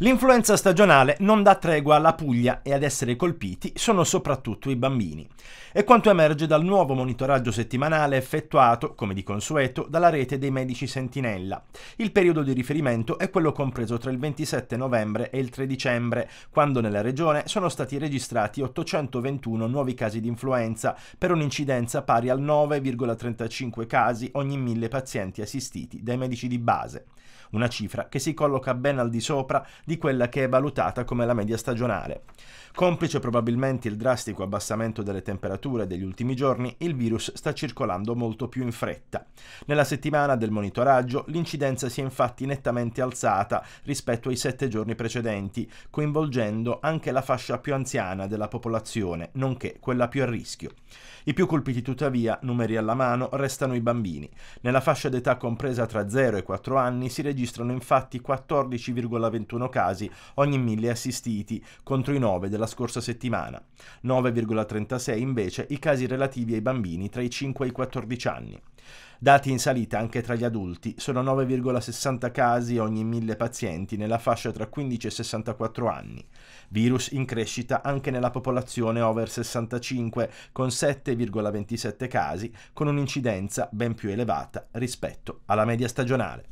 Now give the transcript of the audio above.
L'influenza stagionale non dà tregua alla Puglia e ad essere colpiti sono soprattutto i bambini. È quanto emerge dal nuovo monitoraggio settimanale effettuato, come di consueto, dalla rete dei medici Sentinella. Il periodo di riferimento è quello compreso tra il 27 novembre e il 3 dicembre, quando nella regione sono stati registrati 821 nuovi casi di influenza, per un'incidenza pari al 9,35 casi ogni mille pazienti assistiti dai medici di base. Una cifra che si colloca ben al di sopra di quella che è valutata come la media stagionale. Complice probabilmente il drastico abbassamento delle temperature degli ultimi giorni, il virus sta circolando molto più in fretta. Nella settimana del monitoraggio l'incidenza si è infatti nettamente alzata rispetto ai sette giorni precedenti, coinvolgendo anche la fascia più anziana della popolazione, nonché quella più a rischio. I più colpiti tuttavia, numeri alla mano, restano i bambini. Nella fascia d'età compresa tra 0 e 4 anni si registrano infatti 14,21 casi casi ogni 1000 assistiti contro i 9 della scorsa settimana, 9,36 invece i casi relativi ai bambini tra i 5 e i 14 anni. Dati in salita anche tra gli adulti, sono 9,60 casi ogni 1000 pazienti nella fascia tra 15 e 64 anni. Virus in crescita anche nella popolazione over 65 con 7,27 casi, con un'incidenza ben più elevata rispetto alla media stagionale.